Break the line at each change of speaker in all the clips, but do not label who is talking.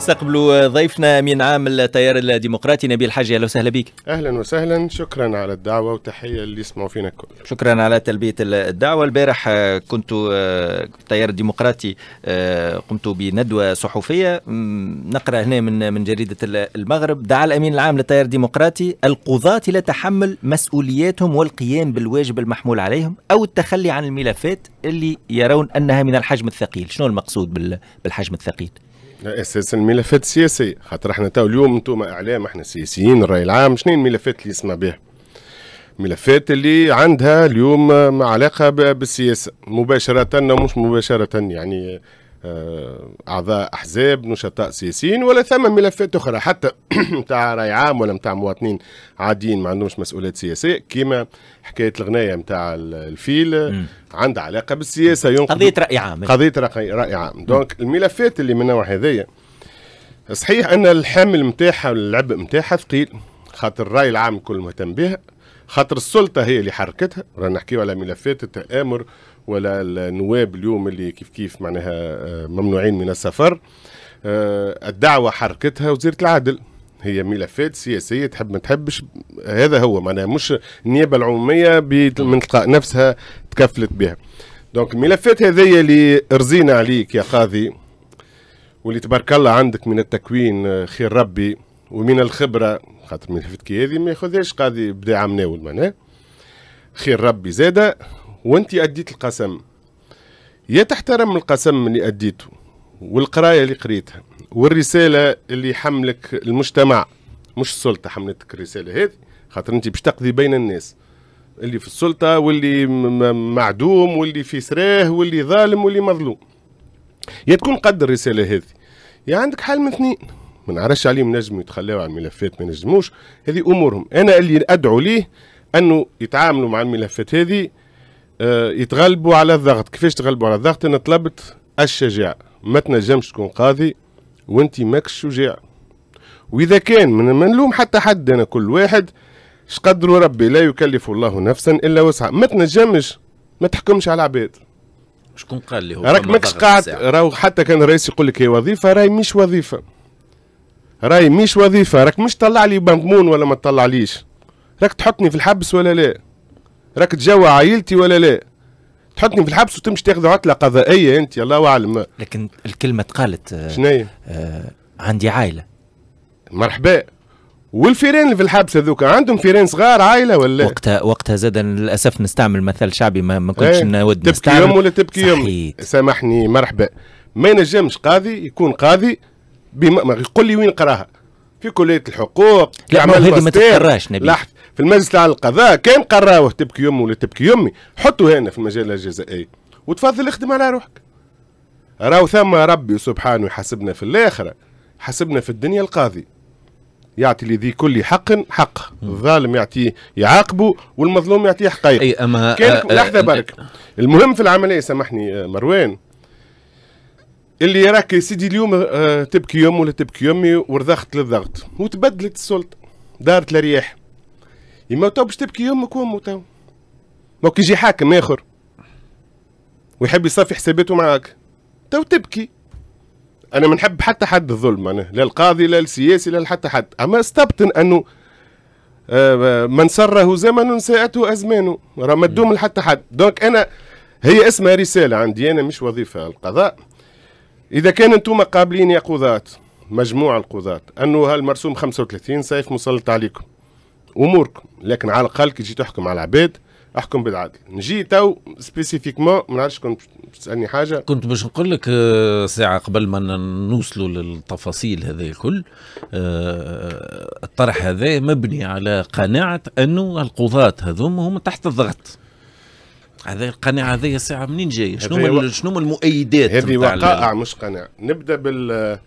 استقبلوا ضيفنا من عام التيار الديمقراطي نبيل الحاجي اهلا وسهلا بك اهلا وسهلا شكرا على الدعوه وتحيه اللي يسمعوا فينا الكل شكرا على تلبيه الدعوه البارح آه، كنت التيار آه، الديمقراطي آه، قمت بندوه صحفيه نقرا هنا من من جريده المغرب دعا الامين العام للتيار الديمقراطي القضاة الى تحمل مسؤولياتهم والقيام بالواجب المحمول عليهم او التخلي عن الملفات اللي يرون انها من الحجم الثقيل شنو المقصود بالحجم الثقيل
اساسا الملفات السياسيه خاطر احنا تو اليوم انتم اعلام احنا سياسيين الراي العام شنو الملفات اللي يسمع بها ملفات اللي عندها اليوم علاقه بالسياسه مباشره ومش مباشره يعني آه، اعضاء احزاب نشطاء سياسيين ولا ثم ملفات اخرى حتى نتاع راي عام ولا نتاع مواطنين عاديين ما عندهمش مسؤوليات سياسيه كيما حكايه الغنايه نتاع الفيل عندها علاقه بالسياسه قضيه راي عام قضيه راي عام دونك الملفات اللي من النوع هذايا صحيح ان الحمل نتاعها والعبء نتاعها ثقيل خاطر الراي العام الكل مهتم بها خاطر السلطه هي اللي حركتها رانا نحكيو على ملفات التامر ولا النواب اليوم اللي كيف كيف معناها آه، ممنوعين من السفر آه، الدعوه حركتها وزيره العدل هي ملفات سياسيه تحب ما تحبش هذا هو معناها مش النيابه العموميه من تلقاء نفسها تكفلت بها دونك الملفات هذيا اللي رزينا عليك يا قاضي واللي تبارك الله عندك من التكوين آه، خير ربي ومن الخبره خاطر من حفتكي هذه ما ياخذهاش قاضي بداعه ناول معناها خير ربي زاده وانت اديت القسم يا تحترم القسم اللي اديته والقرايه اللي قريتها والرساله اللي حملك المجتمع مش السلطه حملتك الرساله هذه خاطر انت باش تقضي بين الناس اللي في السلطه واللي معدوم واللي في سراه واللي ظالم واللي مظلوم يا تكون قد الرساله هذه يا عندك حل من اثنين ما نعرفش عليهم نجموا يتخلاو على الملفات ما نجموش هذه امورهم انا اللي ادعو ليه انه يتعاملوا مع الملفات هذه آه، يتغلبوا على الضغط كيفاش تغلبوا على الضغط انا طلبت الشجاعه ما تنجمش تكون قاضي وانت ماكش شجاع واذا كان من منلوم حتى حد انا كل واحد شقدروا ربي لا يكلف الله نفسا الا وسعها ما تنجمش ما تحكمش على العباد
شكون قال لي هو
راك ماكش قاعد راهو حتى كان الرئيس يقول لك هي وظيفه راهي مش وظيفه راي مش وظيفه راك مش طلع لي مضمون ولا ما تطلعليش راك تحطني في الحبس ولا لا راك تجوع عائلتي ولا لا تحطني في الحبس وتمشي تاخذ عطله قضائيه انت الله اعلم لكن الكلمه تقالت آه، شنو
آه عندي عائله مرحبا والفيران اللي في الحبس هذوك عندهم فيران صغار عائله ولا وقتها وقتها زاد للاسف نستعمل مثل شعبي ما, ما كنتش ايه نود
تبكي يوم ولا تبكي يوم سامحني مرحبا ما ينجمش قاضي يكون قاضي قل لي وين قراها في كليه الحقوق لا ما هذه ما تتقراش نبيل لحت في المجلس الاعلى للقضاء كان قراوه تبكي يمي ولا تبكي يمي حطوا هنا في المجال الجزائي وتفضل اخدم على روحك راو ثم ربي سبحانه يحاسبنا في الاخره حاسبنا في الدنيا القاضي يعطي لذي كل حق حق الظالم يعطيه يعاقبه والمظلوم يعطيه حقائق اي اما كان لحظه برك المهم في العمليه سامحني آه، مروان اللي راك يا سيدي اليوم آه تبكي يوم ولا تبكي يومي ورضخت للضغط وتبدلت السلطه دارت الرياح يما تو باش تبكي يومك وامه تو ما يجي حاكم اخر ويحب يصفي حساباته معاك تو تبكي انا ما نحب حتى حد الظلم انا لا القاضي لا السياسي لا حتى حد اما استبطن انه آه، من سره زمن ساءته ازمانه راه ما تدوم لحتى حد دونك انا هي اسمها رساله عندي انا مش وظيفه القضاء اذا كان انتم قابلين يا قضاة مجموع القضاة انه هالمرسوم 35 سيف مسلط عليكم اموركم لكن على الاقل كي تجي تحكم على العباد احكم بالعدل نجي تو سبيسيفيكمون ما نعرفش كنت
تسالني حاجه كنت باش نقول لك آه، ساعه قبل ما نوصلوا للتفاصيل هذا الكل آه، الطرح هذا مبني على قناعه انه القضاه هذوما هم تحت الضغط هذا القناعه هذه ساعه منين جايه؟ شنو شنو المؤيدات هذه وقائع
مش قناعه نبدا بال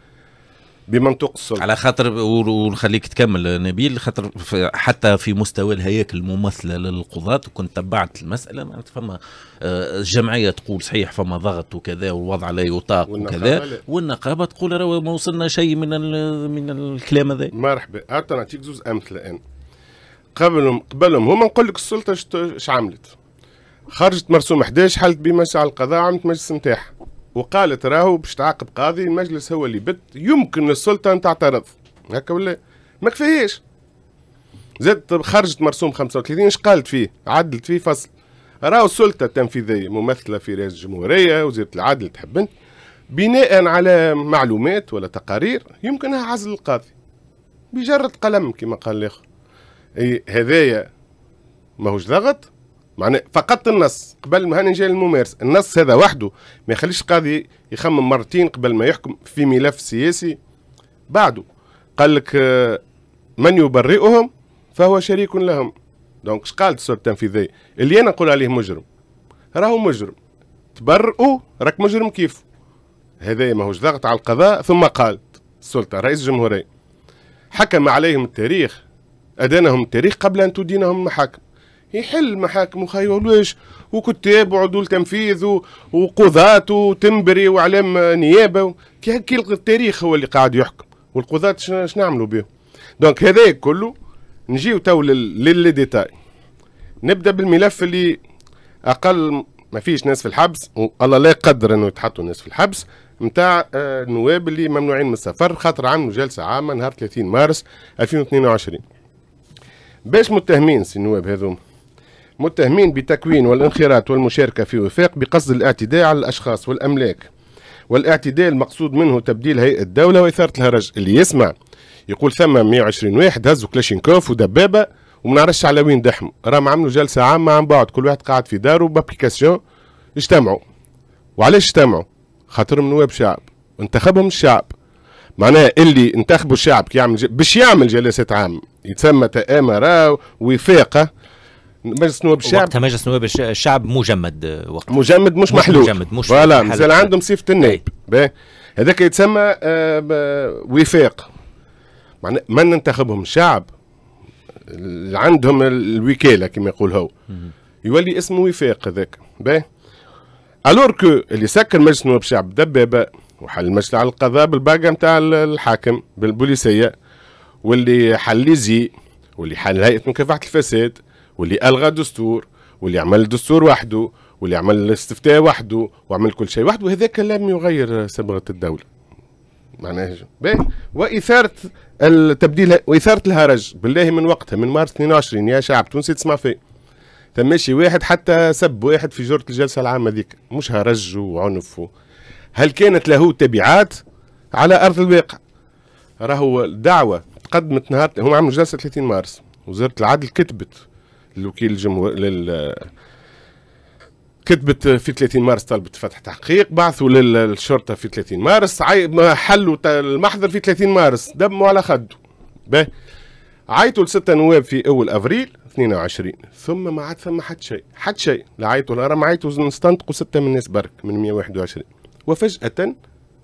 بمنطوق السلطه على خاطر ونخليك تكمل نبيل خاطر حتى في مستوى الهياكل الممثله للقضاة وكنت تبعت المساله معناتها فما آه، الجمعيه تقول صحيح فما ضغط وكذا والوضع لا يطاق وكذا والنقابه تقول راه ما وصلنا شيء من من الكلام هذا مرحبا أعطي نعطيك زوز امثله انا
قبلهم قبلهم هما نقول لك السلطه اش عملت خرجت مرسوم 11 حلت بمشي على القضاء عملت مجلس نتاعها وقالت راهو باش تعاقب قاضي المجلس هو اللي بت يمكن للسلطه ان تعترض هكا ولا ما كفاهاش زدت خرجت مرسوم 35 اش قالت فيه عدلت فيه فصل راهو السلطه التنفيذيه ممثله في رئاسه الجمهوريه وزيره العدل تحب انت بناء على معلومات ولا تقارير يمكنها عزل القاضي بجرة قلم كما قال الاخر هذايا ماهوش ضغط معنى فقط النص قبل ما نجي للممارس النص هذا وحده ما يخليش قاضي يخمم مرتين قبل ما يحكم في ملف سياسي بعده قال لك آه، من يبرئهم فهو شريك لهم دونك قالت السلطه التنفيذيه اللي انا نقول عليه مجرم راهو مجرم تبرئوا راك مجرم كيف هذا ماهوش ضغط على القضاء ثم قالت السلطه رئيس الجمهوريه حكم عليهم التاريخ ادانهم التاريخ قبل ان تدينهم المحاكم يحل محاكم خاي ليش وكتاب وعدو تنفيذ وقضاة وتنبري وعلام نيابه كي هكي التاريخ هو اللي قاعد يحكم والقضاة شنو نعملوا بهم دونك هذايا كله نجيو تو للديتاي نبدا بالملف اللي اقل ما فيش ناس في الحبس والله لا يقدر انه يتحطوا ناس في الحبس نتاع النواب آه، اللي ممنوعين من السفر خاطر عملوا جلسه عامه نهار 30 مارس 2022 باش متهمين سي النواب هذوما متهمين بتكوين والانخراط والمشاركة في وفاق بقصد الاعتداء على الأشخاص والأملاك والاعتداء المقصود منه تبديل هيئة الدولة وإثارة الهرج اللي يسمع يقول ثم 120 واحد هزوا كلاشينكوف ودبابة وما نعرفش على وين دحموا راهم عملوا جلسة عامة عن بعد كل واحد قاعد في داره بابليكاسيون اجتمعوا وعلاش اجتمعوا من نواب شعب انتخبهم الشعب معناه اللي انتخبوا الشعب كي يعمل باش يعمل جلسات عامة يتسمى تآمرة وفاقة مجلس نواب الشعب وقتها مجلس نواب الشعب مجمد آه، وقتها مجمد مش, مش محلول مجمد مش فوالا مازال عندهم صفه النائب طيب. هذاك يتسمى آه، وفاق معناه من ننتخبهم الشعب اللي عندهم الوكاله كما يقول هو يولي اسمه وفاق هذاك باهي الور كو اللي سكر مجلس نواب الشعب دبابه وحل المجلس على القضاء بالباقه نتاع الحاكم بالبوليسيه واللي حل زي واللي حل هيئه مكافحه الفساد واللي الغى دستور واللي عمل دستور وحده واللي عمل الاستفتاء وحده وعمل كل شيء وحده هذاك لم يغير صبغه الدوله معناها واثاره التبديل واثاره الهرج بالله من وقتها من مارس 22 يا شعب تونسي تسمع فيه ماشي واحد حتى سب واحد في جرة الجلسه العامه ذيك مش هرج وعنف هل كانت له تبعات على ارض الواقع راهو دعوه تقدمت نهار هم عملوا جلسه 30 مارس وزاره العدل كتبت الوكيل الجمهور لل كتبت في 30 مارس طلبت فتح تحقيق بعثوا للشرطه في 30 مارس حلوا المحضر في 30 مارس دموا على خده به عيطوا لستة نواب في اول افريل 22 ثم ما عاد ثم حد شيء حد شيء لا عيطوا لا راهم عيطوا نستنطقوا ستة من الناس برك من 121 وفجأة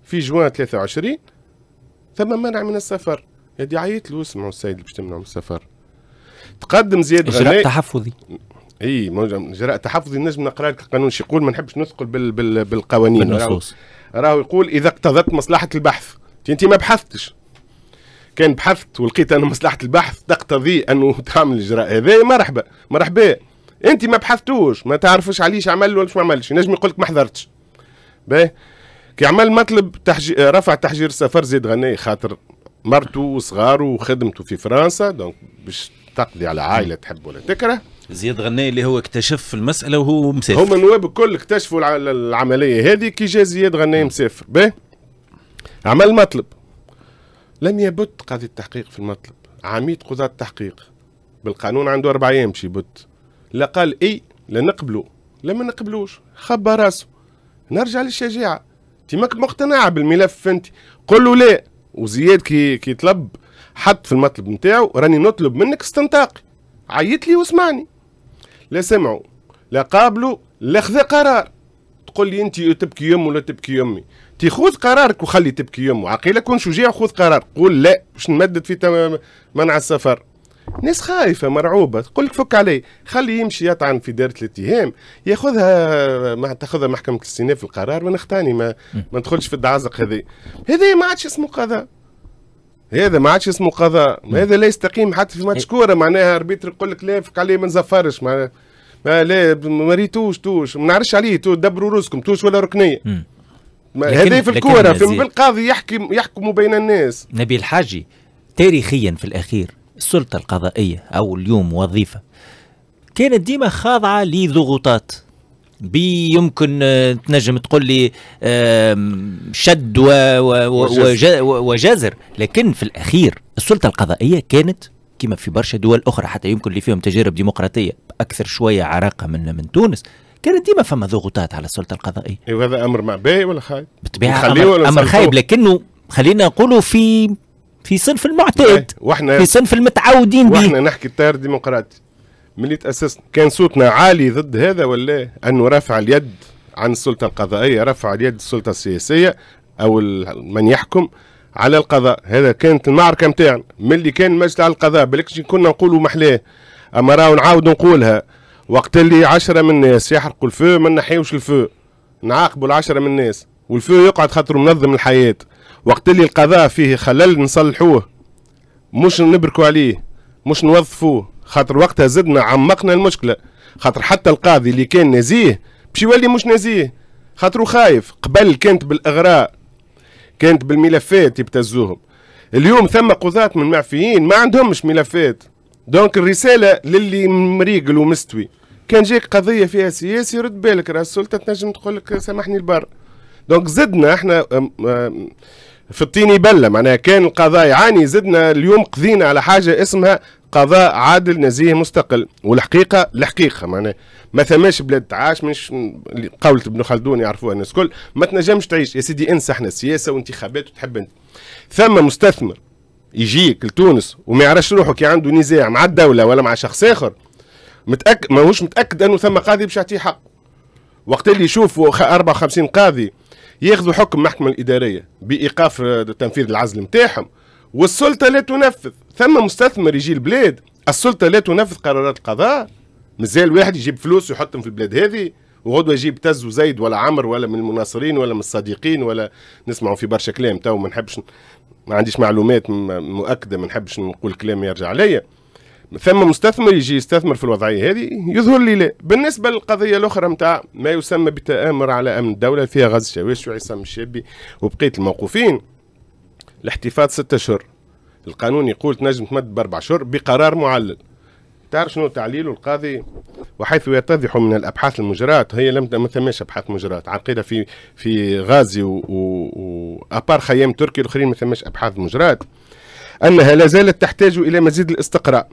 في جوان 23 ثم منع من السفر يدي عيط له اسمعوا السيد اللي باش تمنعوا من السفر تقدم زياد غنائي اجراء تحفظي اي اجراء تحفظي نجم نقرا لك القانون شي يقول ما نحبش نثقل بال بال بالقوانين بالنصوص راهو يقول اذا اقتضت مصلحه البحث انت ما بحثتش كان بحثت ولقيت ان مصلحه البحث تقتضي انه تعمل الاجراء هذا مرحبا مرحبا انت ما بحثتوش ما تعرفش عليش عمل ولا ما عملش نجم يقول لك ما حضرتش باهي كي عمل مطلب تحجي... رفع تحجير السفر زيد غني خاطر مرته وصغاره وخدمته في فرنسا دونك باش تقضي على عائله تحب ولا تكره
زياد غني اللي هو اكتشف المساله وهو مسافر هم النواب الكل
اكتشفوا العمليه هذه كي جا زياد غني مسافر به عمل مطلب لم يبت قاضي التحقيق في المطلب عميد قضاة التحقيق بالقانون عنده أربع أيام باش يبت لا قال إي لا نقبلو لا ما نقبلوش خبى راسه نرجع للشجاعة أنت ماك مقتنعة بالملف أنت قول له لا وزياد كي كي طلب حط في المطلب نتاعو راني نطلب منك استنطاقي عيط لي واسمعني لا سمعوا لا قابلوا لا خذ قرار تقول لي انت تبكي يوم ولا تبكي تي خذ قرارك وخلي تبكي يوم عقيلة كون شجاع وخذ قرار قول لا باش نمدد في منع السفر ناس خايفه مرعوبه تقول لك فك عليه خلي يمشي يطعن في دائره الاتهام ياخذها ما تاخذها محكمه الاستئناف القرار ونختاني ما ما ندخلش في الدعازق هذه هذه ما عادش اسمه قضاء هذا ما عادش اسمه قضاء هذا لا يستقيم حتى في ماتش إيه. كوره معناها اربيتر يقول لك لا فك عليه ما نزفرش معناها ما لا ما ريتوش توش ما نعرفش عليه تو دبروا روسكم توش ولا ركنيه
هذا في الكوره في
القاضي يحكي يحكم
بين الناس نبي الحاجي تاريخيا في الاخير السلطه القضائيه او اليوم وظيفه كانت ديما خاضعه لضغوطات بي يمكن آه، تنجم تقول لي شد وجزر لكن في الأخير السلطة القضائية كانت كما في برشا دول أخرى حتى يمكن اللي فيهم تجارب ديمقراطية أكثر شوية عراقة من من تونس كانت ديما فما ضغوطات على السلطة القضائية
وهذا أيوة، أمر مع باهي ولا خايب؟ بالطبيعة أمر, أمر خايب
لكنه خلينا
نقولوا في في صنف المعتاد في صنف المتعودين به واحنا نحكي التيار الديمقراطي ملي تأسسنا كان صوتنا عالي ضد هذا ولا أنه رفع اليد عن السلطة القضائية رفع اليد السلطة السياسية أو من يحكم على القضاء هذا كانت المعركة متاعنا ملي كان مجلس على القضاء بالك كنا نقولوا محلاه أما راهو نعاود نقولها وقت اللي عشرة من الناس يحرقوا الفو ما نحيوش الفو نعاقبوا العشرة من الناس والفو يقعد خاطر منظم الحياة وقت اللي القضاء فيه خلل نصلحوه مش نبركوا عليه مش نوظفوه خاطر وقتها زدنا عمقنا المشكله خاطر حتى القاضي اللي كان نزيه باش يولي مش نزيه خاطرو خايف قبل كانت بالاغراء كانت بالملفات يبتزوهم اليوم ثم قضاة من معفيين ما عندهمش ملفات دونك الرسالة للي مريقل ومستوي كان جاك قضية فيها سياسي رد بالك راه السلطة تنجم تقول لك سامحني البر دونك زدنا احنا في الطين بله معناها كان القضايا عاني زدنا اليوم قضينا على حاجة اسمها قضاء عادل نزيه مستقل والحقيقه الحقيقه معناها ما ثماش بلاد تعاش مش قولة ابن خلدون يعرفوها الناس الكل ما تنجمش تعيش يا سيدي انسى احنا السياسه وانتخابات وتحب انت ثم مستثمر يجيك لتونس وما يعرفش روحه كي عنده نزاع مع الدوله ولا مع شخص اخر متاكد ماهوش متاكد انه ثم قاضي باش يعطيه حق وقت اللي يشوفوا 54 قاضي ياخذوا حكم المحكمه الاداريه بايقاف آه، تنفيذ العزل نتاعهم والسلطه لا تنفذ ثم مستثمر يجي البلاد السلطه لا تنفذ قرارات القضاء مازال واحد يجيب فلوس ويحطهم في البلاد هذه وغدوه يجيب تز وزيد ولا عمر ولا من المناصرين ولا من الصديقين ولا نسمعوا في برشا كلام تو ما نحبش ما عنديش معلومات مؤكده ما نحبش نقول كلام يرجع عليا ثم مستثمر يجي يستثمر في الوضعيه هذه يظهر لي لا بالنسبه للقضيه الاخرى نتاع ما يسمى بتامر على امن الدوله فيها غاز الشاويش وعصام الشابي وبقيه الموقوفين الاحتفاظ ستة اشهر القانون يقول تنجم تمد باربع شهور بقرار معلل تعرف شنو تعليل القاضي وحيث يتضح من الابحاث المجراة هي لم ما ثماش ابحاث مجراة عقيده في في غازي وابار و... خيام تركي الاخرين ما ثماش ابحاث مجراة انها لا زالت تحتاج الى مزيد الاستقراء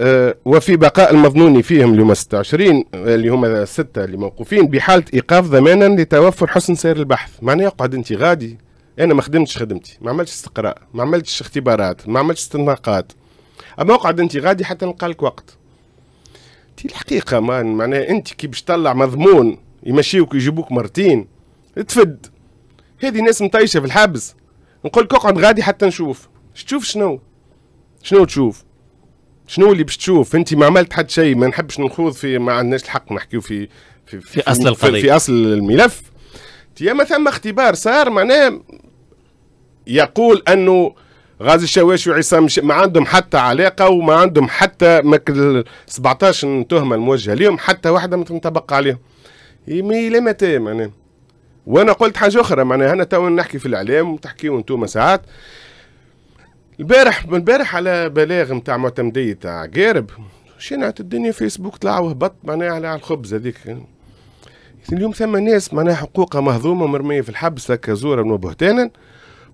آه، وفي بقاء المظنون فيهم آه، اللي هما 26 اللي هما الستة اللي موقوفين بحالة إيقاف ضمانا لتوفر حسن سير البحث معناه يقعد أنت غادي انا ما خدمتش خدمتي ما عملتش استقراء ما عملتش اختبارات ما عملتش استنطاقات اما اقعد انت غادي حتى نلقى لك وقت تي الحقيقه ما معناها انت كي باش تطلع مضمون يمشيوك ويجيبوك مرتين تفد هذه ناس مطيشه في الحبس نقول لك اقعد غادي حتى نشوف تشوف شنو شنو تشوف شنو اللي باش تشوف انت ما عملت حتى شيء ما نحبش نخوض في ما عندناش الحق نحكيو في في, في, في اصل القضيه في, في اصل الملف ياما ثم اختبار صار معناه يقول انه غازي الشواشي وعصام ما عندهم حتى علاقه وما عندهم حتى 17 تهمه الموجهه لهم حتى واحده ما تنطبق عليهم يمي لمتى معناه وانا قلت حاجه اخرى معناها انا تو نحكي في الاعلام وتحكيوا انتم ساعات البارح البارح على بلاغ نتاع معتمديه تاع قارب شنعت الدنيا فيسبوك طلع وهبط معناها على الخبز هذيك اليوم ثم ناس معناها حقوقها مهضومه ومرميه في الحبس هكا زورا وبهتانا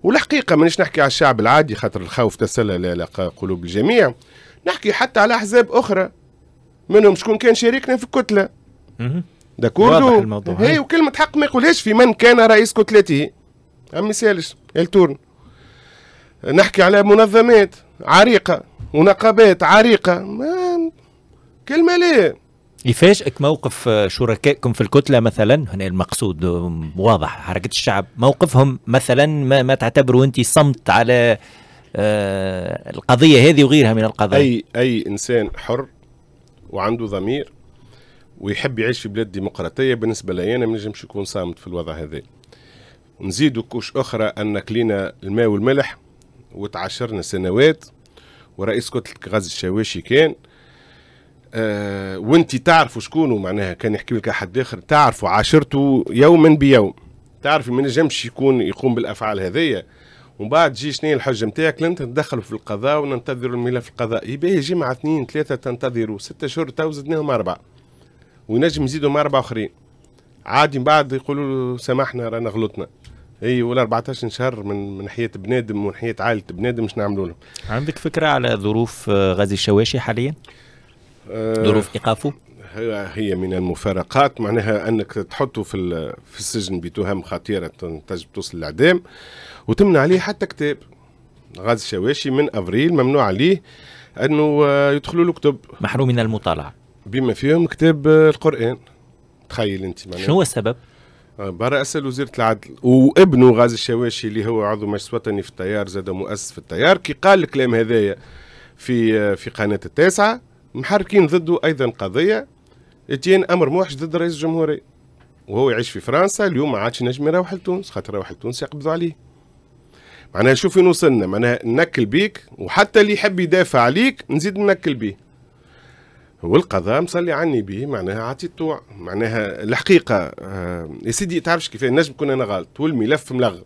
والحقيقه مانيش نحكي على الشعب العادي خاطر الخوف تسلل على قلوب الجميع نحكي حتى على احزاب اخرى منهم شكون كان شريكنا في الكتله داكوردو هي أيوه. وكلمه حق ما يقولهاش في من كان رئيس كتلته أمي سالش التورن نحكي على منظمات عريقه ونقابات عريقه ما كلمه لا
يفاجئك موقف آه، شركائكم في الكتلة مثلا هنا المقصود آه، واضح حركة الشعب موقفهم مثلا ما, ما تعتبروا أنت صمت على آه القضية هذه وغيرها من القضايا أي
أي إنسان حر وعنده ضمير ويحب يعيش في بلاد ديمقراطية بالنسبة لي أنا ما نجمش يكون صامت في الوضع هذا نزيدوا كوش أخرى أن كلينا الماء والملح وتعشرنا سنوات ورئيس كتلة غاز الشواشي كان آه، وانت تعرفوا شكونه معناها كان يحكي لك احد اخر تعرفوا عاشرته يوما بيوم تعرفي ما نجمش يكون يقوم بالافعال هذيا ومن بعد تجي شنو الحجه نتاعك لن تدخلوا في القضاء وننتظروا الملف القضائي باهي جمعه اثنين ثلاثه تنتظروا ستة شهور تو زدناهم اربعه ونجم يزيدوا اربعه اخرين عادي من بعد يقولوا له سامحنا رانا غلطنا اي ولا 14 شهر من من حياه بنادم ومن حياه عائله بنادم مش نعملوا لهم
عندك فكره على ظروف آه، غازي الشواشي حاليا؟ آه، ظروف ايقافه هي من المفارقات
معناها انك تحطه في في السجن بتهم خطيره تنتج توصل الاعدام وتمنع عليه حتى كتاب غاز الشواشي من افريل ممنوع عليه انه آه، يدخلوا له كتب محروم من المطالعه بما فيهم كتاب آه، القران تخيل انت معناها شنو هو السبب؟ برا اسال وزيره العدل وابنه غازي الشواشي اللي هو عضو مجلس وطني في التيار زاد مؤسس في التيار كي قال الكلام هذايا في في قناه التاسعه محركين ضده ايضا قضيه اتيان امر موحش ضد رئيس الجمهوريه وهو يعيش في فرنسا اليوم ما عادش نجم يروح لتونس خاطر يروح لتونس يقبضوا عليه معناها شوف فين وصلنا معناها نكل بيك وحتى اللي يحب يدافع عليك نزيد نكل بيه والقضاء مصلي عني به معناها الطوع معناها الحقيقه آه يا سيدي تعرفش كيف نجم كنا انا غلط والملف ملغم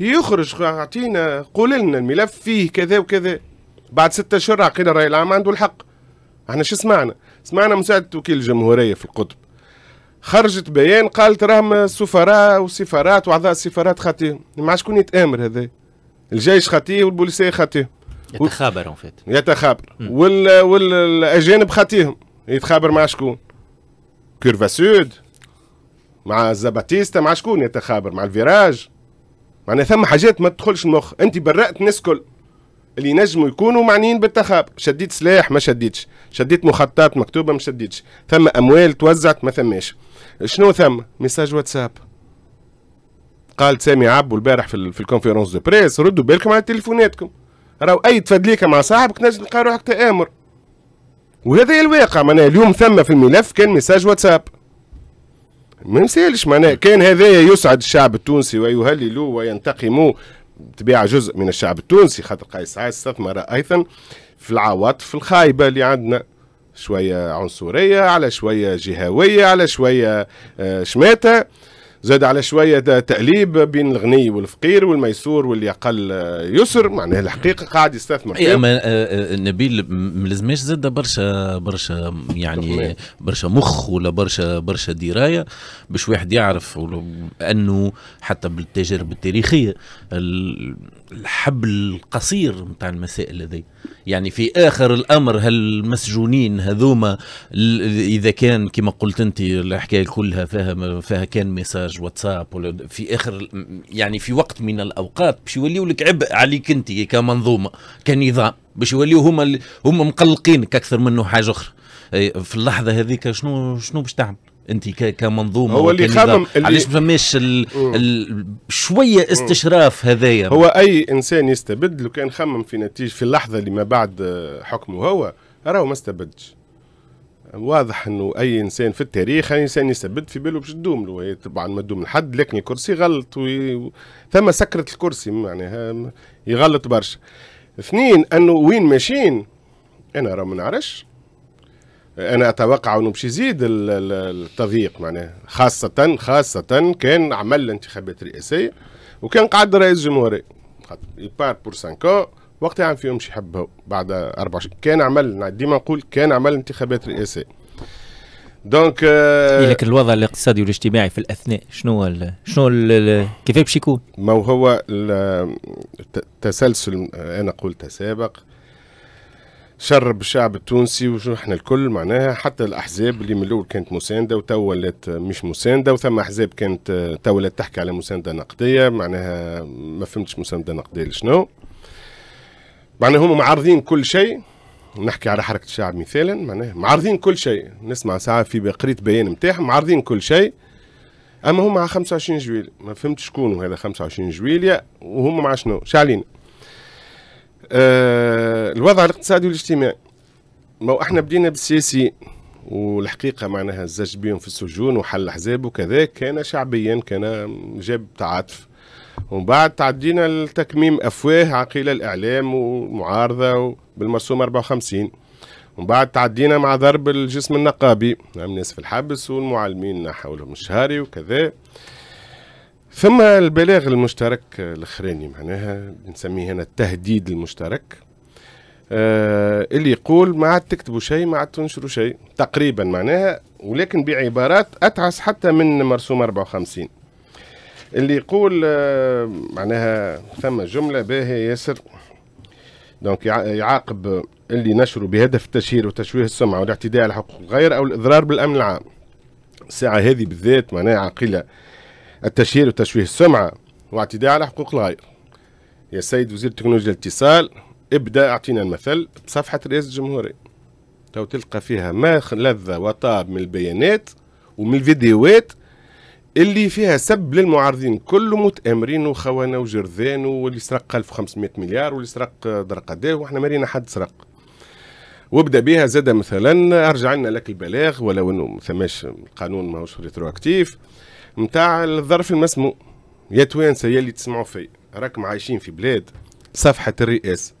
يخرج اعطينا قول لنا الملف فيه كذا وكذا بعد ستة اشهر عقينا الراي العام عنده الحق احنا شو سمعنا؟ سمعنا مساعدة وكيل الجمهورية في القطب خرجت بيان قالت راهم السفراء والسفارات واعضاء السفارات ما مع شكون يتامر هذا الجيش خاطيه والبوليسيه خاطيهم.
يتخابر فيت.
يتخابر وال... والاجانب خاطيهم يتخابر مع شكون كيرفا سود مع زاباتيستا مع شكون يتخابر مع الفيراج معناها ثم حاجات ما تدخلش المخ انت برأت الناس كل اللي ينجموا يكونوا معنيين بالتخاب شديت سلاح ما شديتش شديت مخططات مكتوبه ما شديتش ثم اموال توزعت ما ثماش شنو ثم ميساج واتساب قال سامي عبو البارح في, ال... في الكونفيرونس دو بريس ردوا بالكم على تليفوناتكم راهو اي تفدليكه مع صاحبك نجم تلقى روحك تامر وهذا الواقع معناها اليوم ثم في الملف كان ميساج واتساب ما نسالش معناها كان هذايا يسعد الشعب التونسي ويهللوا وينتقموا تبيع جزء من الشعب التونسي خاطر قيس سعيد استثمر ايضا في العواطف الخايبه اللي عندنا شويه عنصريه على شويه جهويه على شويه آه، شماته زاد على شوية تقليب بين الغني والفقير والميسور واللي أقل آه، يسر معناها الحقيقة قاعد يستثمر أي أما
آه، آه، نبيل ملزمش زاد برشا برشا يعني برشا مخ ولا برشا برشا دراية باش واحد يعرف أنه حتى بالتجارب التاريخية الحبل القصير نتاع المسائل هذي يعني في آخر الأمر هالمسجونين هذوما إذا كان كما قلت أنت الحكاية كلها فيها فيها كان ميساج ميساج واتساب ولا في اخر يعني في وقت من الاوقات باش يوليو لك عبء عليك انت كمنظومه كنظام باش يوليو هما هما مقلقينك اكثر منه حاجه اخرى في اللحظه هذيك شنو شنو باش تعمل؟ انت كمنظومه هو اللي خمم علاش ما فماش شويه استشراف هذايا هو
اي انسان يستبد لو كان خمم في نتيجه في اللحظه اللي ما بعد آه، حكمه هو راهو ما استبدش واضح انه اي انسان في التاريخ اي انسان يثبت في باله باش تدوم له طبعا ما تدوم لحد لكن الكرسي غلط وي... ثم سكره الكرسي معناها يغلط برشا اثنين انه وين ماشيين انا راه ما نعرفش انا اتوقع انه باش يزيد التضييق معناها خاصه خاصه كان عمل انتخابات رئاسيه وكان قعد رئيس جمهوري يبار بور سانكو وقتها يعني فيهم شي حبه بعد اربع شهور كان عمل ديما نقول كان عمل انتخابات رئاسيه دونك إيه، آه لك الوضع
الاقتصادي والاجتماعي في الاثناء شنو الـ شنو كيف باش يكون؟ ما هو
التسلسل آه، انا قلت سابق شرب الشعب التونسي وشو احنا الكل معناها حتى الاحزاب اللي من الاول كانت مسانده وتو ولات آه، مش مسانده وثم احزاب كانت آه، تو تحكي على مسانده نقديه معناها ما فهمتش مسانده نقديه لشنو معناه هم معارضين كل شيء نحكي على حركه الشعب مثالا معناه معارضين كل شيء نسمع ساعات في قريت بيان نتاعهم معارضين كل شيء اما هم على 25 جويل ما فهمتش شكون هذا 25 جويلية وهم مع شنو شعلين آه الوضع الاقتصادي والاجتماعي ما احنا بدينا بالسياسي والحقيقة معناها الزج بهم في السجون وحل احزاب وكذا كان شعبيا كان جاب تعاطف ومن بعد تعدينا لتكميم افواه عقيل الاعلام والمعارضه بالمرسوم 54 ومن بعد تعدينا مع ضرب الجسم النقابي الناس نعم، في الحبس والمعلمين حولهم الشهري وكذا ثم البلاغ المشترك الاخراني معناها نسميه هنا التهديد المشترك آه اللي يقول ما عاد تكتبوا شيء ما عاد تنشروا شيء تقريبا معناها ولكن بعبارات اتعس حتى من مرسوم 54 اللي يقول آه، معناها ثم جمله باهيه ياسر دونك يعاقب اللي نشروا بهدف التشهير وتشويه السمعه والاعتداء على حقوق الغير او الاضرار بالامن العام الساعه هذه بالذات معناها عاقله التشهير وتشويه السمعه واعتداء على حقوق الغير يا سيد وزير التكنولوجيا الاتصال ابدا اعطينا المثل بصفحه رئاسه الجمهوريه تو تلقى فيها ما لذ وطاب من البيانات ومن الفيديوهات اللي فيها سب للمعارضين كله متامرين وخوانا وجرذان واللي سرق 1500 مليار واللي سرق درقداه وحنا مارينا حد سرق وابدا بها زاد مثلا ارجع لنا لك البلاغ ولو انه ما ثماش القانون ماهوش ريتروكتيف نتاع الظرف المسموم يا توانسه يا اللي تسمعوا في راكم عايشين في بلاد صفحه الرئاسه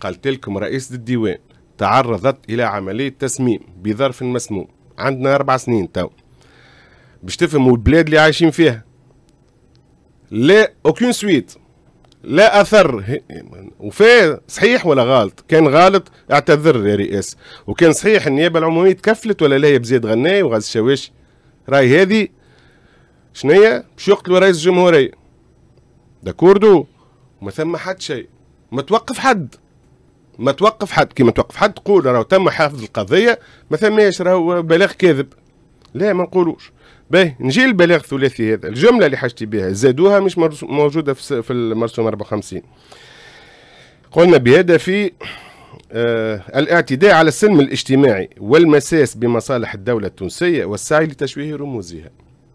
قالت لكم رئيس الديوان تعرضت الى عمليه تسميم بظرف مسموم عندنا اربع سنين تو باش تفهموا البلاد اللي عايشين فيها لا اوكين سويت لا اثر وفي صحيح ولا غلط كان غلط اعتذر يا رئيس وكان صحيح النيابه العموميه تكفلت ولا لا بزيد غناي وغاز الشواش راي هذه شنية باش يقتلوا رئيس الجمهوريه داكوردو ما ثم حد شيء ما توقف حد ما توقف حد كي ما توقف حد تقول راهو تم حفظ القضيه ما ثماش راهو بلاغ كاذب لا ما نقولوش باهي نجي للبلاغ الثلاثي هذا الجمله اللي حاجتي بها زادوها مش موجوده في في المرسوم 54 قلنا بهذا في آه الاعتداء على السلم الاجتماعي والمساس بمصالح الدوله التونسيه والسعي لتشويه رموزها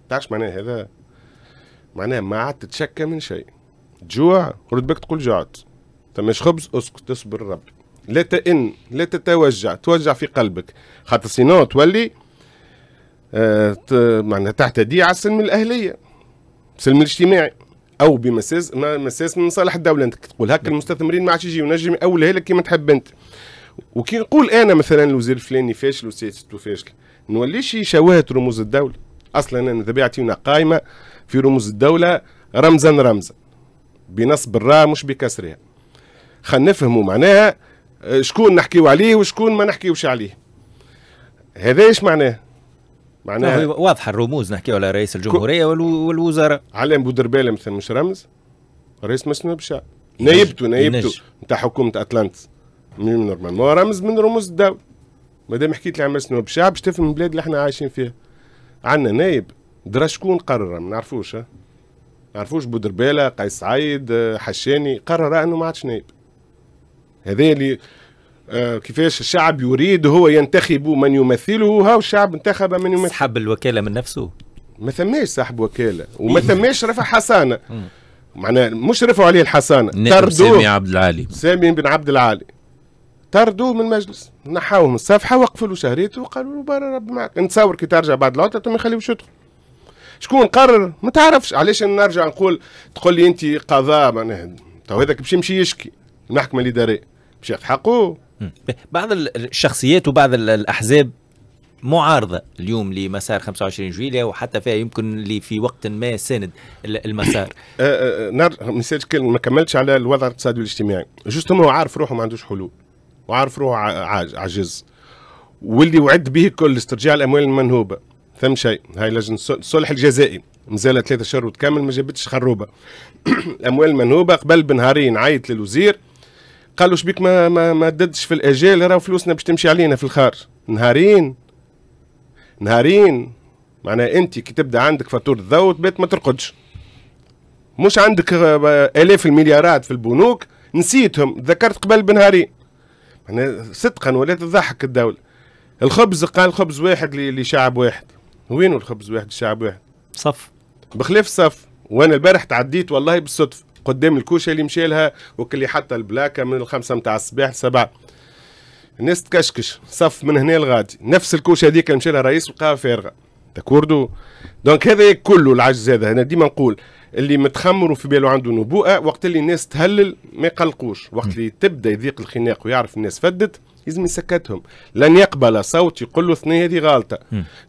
تعرفش معناها هذا معناها ما عاد تتشكى من شيء جوع رد بك تقول جعت تمش خبز اسكت اصبر ربي لا تئن لا تتوجع توجع في قلبك خاطر سينو تولي آه، معناها تعتدي على السلم الاهليه السلم الاجتماعي او بمساس مساس من صالح الدوله انت تقول هكا المستثمرين ما عادش يجيو نجم اولها لك كيما تحب انت وكي نقول انا مثلا الوزير الفلاني فاشل وسياسته فاشله نوليش شواهد رموز الدوله اصلا انا ذبيعتي هنا قائمه في رموز الدوله رمزا رمزا بنصب الراء مش بكسرها خلينا نفهموا معناها آه، شكون نحكيو عليه وشكون ما نحكيوش عليه هذا ايش معناه معناها واضحه الرموز
نحكي على رئيس
الجمهوريه والوزراء علام بودربالة مثلا مش رمز رئيس مجلس النواب نايبته نايبته نتاع حكومه اتلانتس نورمالمون رمز من رموز الدوله ما دام حكيت لي عن مجلس النواب باش تفهم البلاد اللي احنا عايشين فيها عندنا نايب درا شكون قرر ما نعرفوش ما نعرفوش بودربالة قيس سعيد آه، حشاني قرر انه ما عادش نايب هذا اللي آه، كيفاش الشعب يريد هو ينتخب من يمثله هاو الشعب انتخب من يمثله سحب الوكاله من نفسه ما ثماش سحب وكاله وما ثماش رفع حصانه معناها مش رفعوا عليه الحصانه نعم، طردوه سامي عبد العالي سامي بن عبد العالي طردوه من المجلس نحاوه من الصفحه وقفوا له شهريته وقالوا له برا ربي معك نتصور كي ترجع بعد العطله ما يخليوش يدخل شكون قرر ما تعرفش علاش نرجع نقول تقول لي انت قضاء معناها
تو هذاك باش يمشي يشكي المحكمه الاداريه باش يحقوه بعض الشخصيات وبعض الاحزاب معارضة اليوم لمسار 25 جويلية وحتى فيها يمكن اللي في وقت ما ساند المسار
آه، آه، آه، نار ما كملتش على الوضع الاقتصادي والاجتماعي جوست هو عارف روحه ما عندوش حلول وعارف روحه عاجز واللي وعد به كل استرجاع الاموال المنهوبه فهم شيء هاي لجنه الصلح الجزائي مازالت ثلاثة شهور وتكمل ما جابتش خروبه الاموال المنهوبه قبل بنهارين عيط للوزير قالوا شبيك ما ما, ما ددش في الاجال راهو فلوسنا باش تمشي علينا في الخارج نهارين نهارين معناها انت كي تبدا عندك فاتوره ضوء تبات ما ترقدش مش عندك آه، الاف المليارات في البنوك نسيتهم ذكرت قبل بنهارين معناها صدقا ولا تضحك الدوله الخبز قال خبز واحد لشعب واحد وينو الخبز واحد لشعب واحد صف بخلاف صف وانا البارح تعديت والله بالصدفه قدام الكوشه اللي مشى لها وكلي حتى البلاكه من الخمسه نتاع الصباح لسبعه الناس تكشكش صف من هنا لغادي نفس الكوشه هذيك اللي مشى لها رئيس لقاها فارغه داكوردو دونك هذا كله العجز هذا انا ديما نقول اللي متخمر وفي باله عنده نبوءه وقت اللي الناس تهلل ما يقلقوش وقت اللي تبدا يضيق الخناق ويعرف الناس فدت لازم يسكتهم لن يقبل صوت يقول له اثنين هذه غالطه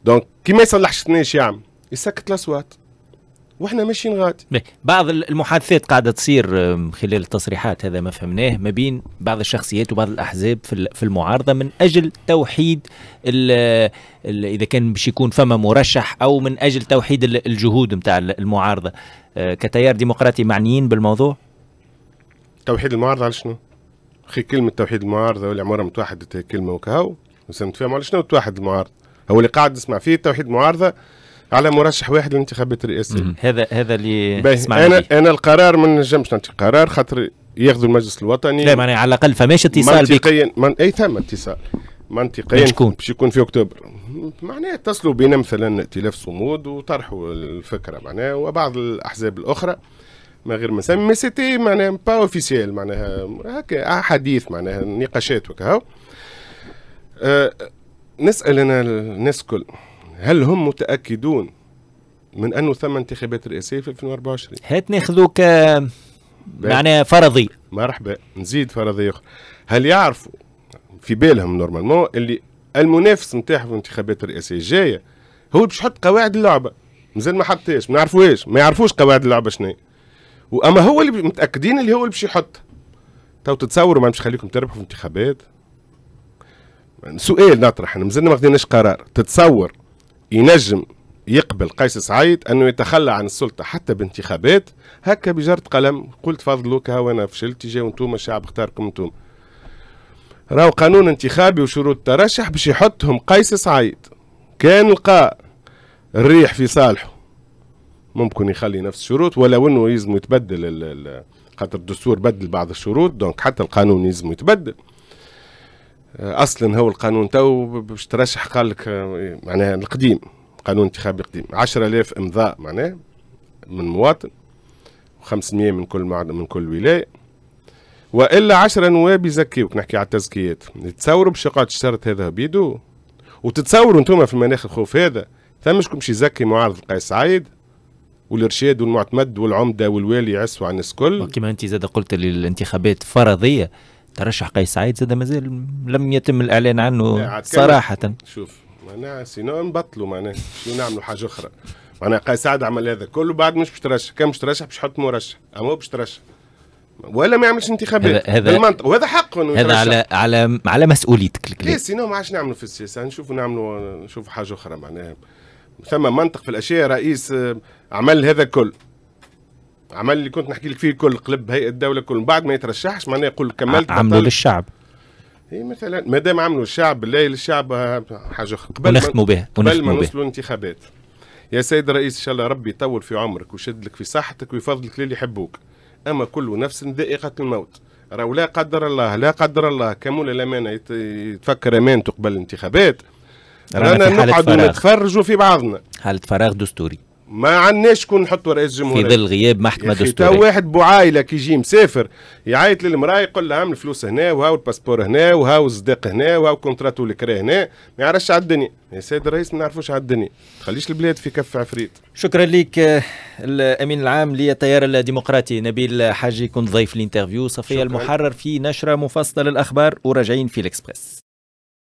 دونك كي ما يصلحش اثنين يا عم يسكت الاصوات واحنا ماشيين غاد
بعض المحادثات قاعده تصير خلال التصريحات هذا ما فهمناه ما بين بعض الشخصيات وبعض الاحزاب في المعارضه من اجل توحيد الـ الـ اذا كان باش يكون فما مرشح او من اجل توحيد الجهود نتاع المعارضه آه، كتيار ديمقراطي معنيين بالموضوع
توحيد المعارضه على شنو؟ خي كلمه توحيد المعارضه ولا عمرها متوحدت كلمه وكهو وسمت فيها على شنو توحد المعارضه هو اللي قاعد نسمع فيه توحيد المعارضه على مرشح واحد للانتخابات الرئاسيه
هذا هذا اللي انا
انا القرار ما نجمش نعطي قرار خاطر ياخذوا المجلس الوطني لا معناها على الاقل فماش اتصال منطقيا من اي ثم اتصال منطقيا باش يكون في اكتوبر معناها اتصلوا بنا مثلا ائتلاف صمود وطرحوا الفكره معناها وبعض الاحزاب الاخرى ما غير ما سمي سيتي معناها با اوفيسيال معناها هكا احاديث معناها نقاشات وكهو أه نسال انا الناس الكل هل هم متاكدون من انه ثم انتخابات رئاسيه في 2024 هات ناخذه آه، ك معناها فرضي مرحبا نزيد فرضيه اخرى هل يعرفوا في بالهم نورمالمون اللي المنافس نتاعهم في الانتخابات الرئاسيه الجايه هو باش يحط قواعد اللعبه مازال ما حطهاش ما نعرفوهاش ما يعرفوش قواعد اللعبه شنو واما هو اللي متاكدين اللي هو اللي باش يحط تو تتصوروا ما باش يخليكم تربحوا في الانتخابات سؤال نطرح انا مازلنا ما خديناش قرار تتصور ينجم يقبل قيس سعيد انه يتخلى عن السلطه حتى بانتخابات هكا بجرد قلم قلت فضلوك ها وانا فشلت جا وانتم الشعب اختاركم انتوما راهو قانون انتخابي وشروط ترشح باش يحطهم قيس سعيد كان لقى الريح في صالحه ممكن يخلي نفس الشروط ولو انه يزم يتبدل خاطر الدستور بدل بعض الشروط دونك حتى القانون يزم يتبدل آه، اصلا هو القانون تو باش ترشح قال لك آه، معناها القديم قانون انتخابي قديم 10000 امضاء معناها من مواطن و 500 من كل من كل ولايه والا 10 نواب يزكيوك نحكي على التزكيات تصوروا باش يقعد الشرط هذا بيدو وتتصوروا انتم في مناخ الخوف هذا ثمشكم باش يزكي معارض
القيس سعيد والارشاد والمعتمد والعمده والوالي يعسوا على الناس الكل كما انت زاد قلت الانتخابات فرضيه ترشح قيس سعيد زاد مازال لم يتم الاعلان عنه صراحه شوف
معناها سينو نبطلوا معناها شو نعملوا حاجه اخرى معناها قيس سعد عمل هذا كله بعد مش باش ترشح كان مش ترشح باش يحط مرشح اما هو باش ترشح ولا ما يعملش انتخابات هذا بالمنطق وهذا حق انه هذا على
على على مسؤوليتك
سي إيه، سينو ما عادش نعملوا في السياسه نشوفوا نعملوا نشوفوا حاجه اخرى معناها ثم منطق في الاشياء رئيس آه، عمل هذا كله عمل اللي كنت نحكي لك فيه كل قلب هيئه الدوله كل بعد ما يترشحش معناه يقول كملت عملوا للشعب اي مثلا ما دام عملوا الشعب لا للشعب آه، حاجه قبل ونختموا بها قبل ما نوصلوا الانتخابات يا سيد الرئيس ان شاء الله ربي يطول في عمرك ويشد لك في صحتك ويفضلك للي يحبوك اما كل نفس ذائقه الموت راهو لا قدر الله لا قدر الله كمول الامانه يتفكر امانته قبل الانتخابات رانا نقعدوا نتفرجوا في بعضنا حاله فراغ دستوري ما عناش كون نحطوا رئيس جمهوريه في ظل
غياب محكمه دستوريه
حتى واحد كي يجي مسافر يعيط للمراه يقول لها عمل الفلوس هنا وهاو الباسبور هنا وهاو الصداق هنا وهاو كونتراتو الكرا هنا ما يعرفش على الدنيا يا سيد الرئيس ما نعرفوش على الدنيا خليش البلاد في كف
عفريت شكرا لك الامين العام للتيار الديمقراطي نبيل حاجي كنت ضيف الانترفيو صفيه المحرر في نشره مفصله للاخبار وراجعين في الاكسبريس